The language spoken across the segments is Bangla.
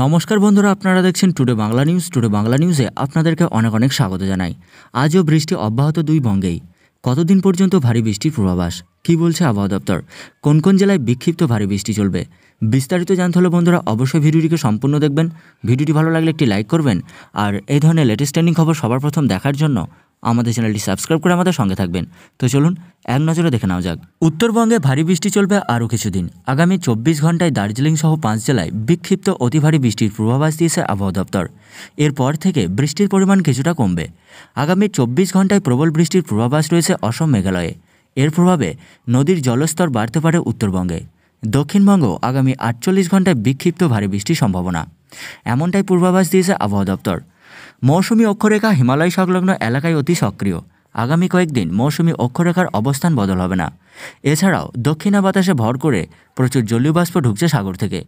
নমস্কার বন্ধুরা আপনারা দেখছেন today Bangla news today Bangla নিউজে আপনাদেরকে অনেক অনেক স্বাগত জানাই আজও বৃষ্টি অব্যাহত দুই বঙ্গেই কতদিন পর্যন্ত ভারী বৃষ্টির পূর্বাভাস কি বলছে আবহাওয়া দপ্তর কোন কোন জেলায় বিক্ষিপ্ত ভারী বৃষ্টি চলবে বিস্তারিত জানতে হলে বন্ধুরা অবশ্যই ভিডিওটিকে সম্পূর্ণ দেখবেন ভিডিওটি ভালো লাগলে একটি লাইক করবেন আর এই ধরনের লেটেস্ট ট্রেন্ডিং খবর সবার প্রথম দেখার জন্য আমাদের চ্যানেলটি সাবস্ক্রাইব করে আমাদের সঙ্গে থাকবেন তো চলুন এক নজরে দেখে নেওয়া যাক উত্তরবঙ্গে ভারী বৃষ্টি চলবে আরও কিছুদিন আগামী চব্বিশ ঘন্টায় দার্জিলিং সহ পাঁচ জেলায় বিক্ষিপ্ত অতি ভারী বৃষ্টির পূর্বাভাস দিয়েছে আবহাওয়া দপ্তর এরপর থেকে বৃষ্টির পরিমাণ কিছুটা কমবে আগামী চব্বিশ ঘন্টায় প্রবল বৃষ্টির পূর্বাভাস রয়েছে অসম মেঘালয়ে এর প্রভাবে নদীর জলস্তর বাড়তে পারে উত্তরবঙ্গে দক্ষিণবঙ্গ আগামী আটচল্লিশ ঘন্টায় বিক্ষিপ্ত ভারী বৃষ্টির সম্ভাবনা এমনটাই পূর্বাভাস দিয়েছে আবহাওয়া দপ্তর মৌসুমি অক্ষরেখা হিমালয় সংলগ্ন এলাকায় অতি সক্রিয় আগামী কয়েকদিন মৌসুমি অক্ষরেখার অবস্থান বদল হবে না এছাড়াও দক্ষিণা বাতাসে ভর করে প্রচুর জলীয় বাষ্প ঢুকছে সাগর থেকে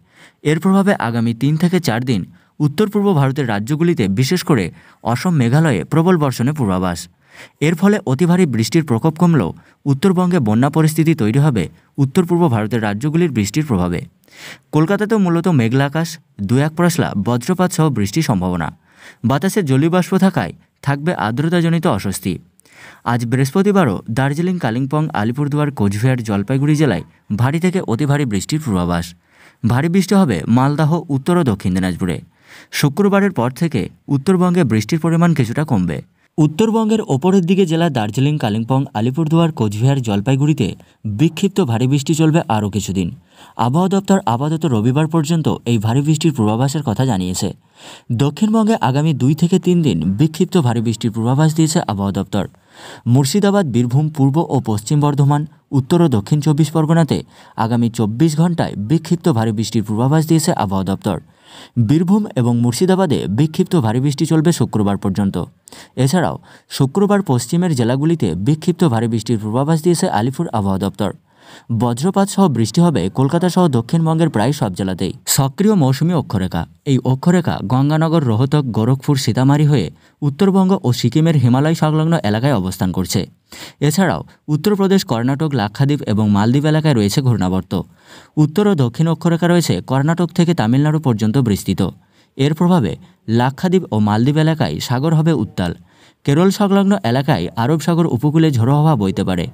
এর প্রভাবে আগামী তিন থেকে চার দিন উত্তর পূর্ব ভারতের রাজ্যগুলিতে বিশেষ করে অসম মেঘালয়ে প্রবল বর্ষণের পূর্বাভাস এর ফলে অতি ভারী বৃষ্টির প্রকোপ কমলেও উত্তরবঙ্গে বন্যা পরিস্থিতি তৈরি হবে উত্তর পূর্ব ভারতের রাজ্যগুলির বৃষ্টির প্রভাবে কলকাতাতেও মূলত মেঘলা আকাশ দু এক পশলা বজ্রপাত সহ বৃষ্টির সম্ভাবনা বাতাসে জলীয়বাষ্প থাকায় থাকবে আর্দ্রতাজনিত অস্বস্তি আজ বৃহস্পতিবারও দার্জিলিং কালিম্পং আলিপুরদুয়ার কোচবিহার জলপাইগুড়ি জেলায় ভারী থেকে অতি ভারী বৃষ্টির পূর্বাভাস ভারী বৃষ্টি হবে মালদাহ উত্তর ও দক্ষিণ দিনাজপুরে শুক্রবারের পর থেকে উত্তরবঙ্গে বৃষ্টির পরিমাণ কিছুটা কমবে উত্তরবঙ্গের ওপরের দিকে জেলা দার্জিলিং কালিম্পং আলিপুরদুয়ার কোচবিহার জলপাইগুড়িতে বিক্ষিপ্ত ভারী বৃষ্টি চলবে আরও কিছুদিন আবহাওয়া দপ্তর আপাতত রবিবার পর্যন্ত এই ভারী বৃষ্টির পূর্বাভাসের কথা জানিয়েছে দক্ষিণবঙ্গে আগামী দুই থেকে তিন দিন বিক্ষিপ্ত ভারী বৃষ্টির পূর্বাভাস দিয়েছে আবহাওয়া দপ্তর মুর্শিদাবাদ বীরভূম পূর্ব ও পশ্চিম বর্ধমান উত্তর ও দক্ষিণ চব্বিশ পরগনাতে আগামী চব্বিশ ঘন্টায় বিক্ষিপ্ত ভারী বৃষ্টির পূর্বাভাস দিয়েছে আবহাওয়া দপ্তর বীরভূম এবং মুর্শিদাবাদে বিক্ষিপ্ত ভারী বৃষ্টি চলবে শুক্রবার পর্যন্ত এছাড়াও শুক্রবার পশ্চিমের জেলাগুলিতে বিক্ষিপ্ত ভারী বৃষ্টির পূর্বাভাস দিয়েছে আলিপুর আবহাওয়া দপ্তর বজ্রপাত সহ বৃষ্টি হবে কলকাতা সহ দক্ষিণবঙ্গের প্রায় সব জেলাতেই সক্রিয় মৌসুমী অক্ষরেখা এই অক্ষরেখা গঙ্গানগর রোহতক গোরখপুর সীতামারি হয়ে উত্তরবঙ্গ ও সিকিমের হিমালয় সংলগ্ন এলাকায় অবস্থান করছে এছাড়াও উত্তরপ্রদেশ কর্ণাটক লাক্ষাদ্বীপ এবং মালদ্বীপ এলাকায় রয়েছে ঘূর্ণাবর্ত উত্তর ও দক্ষিণ অক্ষরেখা রয়েছে কর্ণাটক থেকে তামিলনাড়ু পর্যন্ত বিস্তৃত এর প্রভাবে লাক্ষাদ্বীপ ও মালদ্বীপ এলাকায় সাগর হবে উত্তাল কেরল সংলগ্ন এলাকায় আরব সাগর উপকূলে ঝোড়ো হওয়া বইতে পারে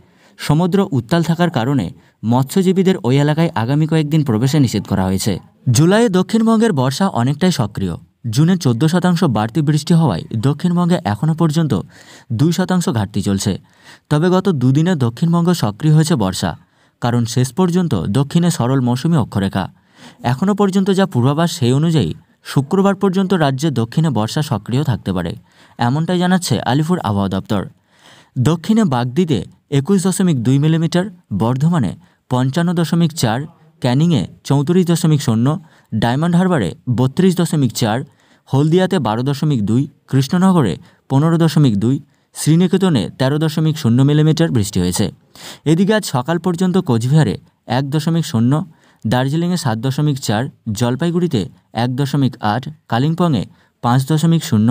সমুদ্র উত্তাল থাকার কারণে মৎস্যজীবীদের ওই এলাকায় আগামী কয়েকদিন প্রবেশে নিষেধ করা হয়েছে জুলাইয়ে দক্ষিণবঙ্গের বর্ষা অনেকটাই সক্রিয় জুনে চোদ্দ শতাংশ বাড়তি বৃষ্টি হওয়ায় দক্ষিণবঙ্গে এখনও পর্যন্ত দুই শতাংশ ঘাটতি চলছে তবে গত দুদিনে দক্ষিণবঙ্গ সক্রিয় হয়েছে বর্ষা কারণ শেষ পর্যন্ত দক্ষিণে সরল মৌসুমি অক্ষরেখা এখনও পর্যন্ত যা পূর্বাভাস সেই অনুযায়ী শুক্রবার পর্যন্ত রাজ্যে দক্ষিণে বর্ষা সক্রিয় থাকতে পারে এমনটাই জানাচ্ছে আলিপুর আবহাওয়া দপ্তর দক্ষিণে বাগদিতে একুশ দশমিক দুই মিলিমিটার বর্ধমানে পঞ্চান্ন দশমিক চার ক্যানিংয়ে চৌত্রিশ দশমিক শূন্য ডায়মন্ড হারবারে বত্রিশ দশমিক চার হলদিয়াতে বারো দশমিক দুই কৃষ্ণনগরে পনেরো দশমিক দুই শ্রীনিকেতনে তেরো দশমিক শূন্য মিলিমিটার বৃষ্টি হয়েছে এদিকে আজ সকাল পর্যন্ত কোচবিহারে এক দশমিক শূন্য দার্জিলিংয়ে সাত দশমিক চার জলপাইগুড়িতে এক দশমিক আট কালিম্পংয়ে পাঁচ দশমিক শূন্য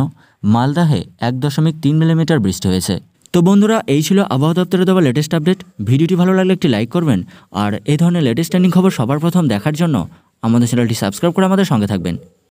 মালদাহে এক দশমিক তিন মিলিমিটার বৃষ্টি হয়েছে তো বন্ধুরা এই ছিল আবহাওয়া দপ্তরে দেওয়া লেটেস্ট আপডেট ভিডিওটি ভালো লাগলে একটি লাইক করবেন আর এই ধরনের লেটেস্ট ট্রেন্ডিং খবর সবার প্রথম দেখার জন্য আমাদের চ্যানেলটি সাবস্ক্রাইব করে আমাদের সঙ্গে থাকবেন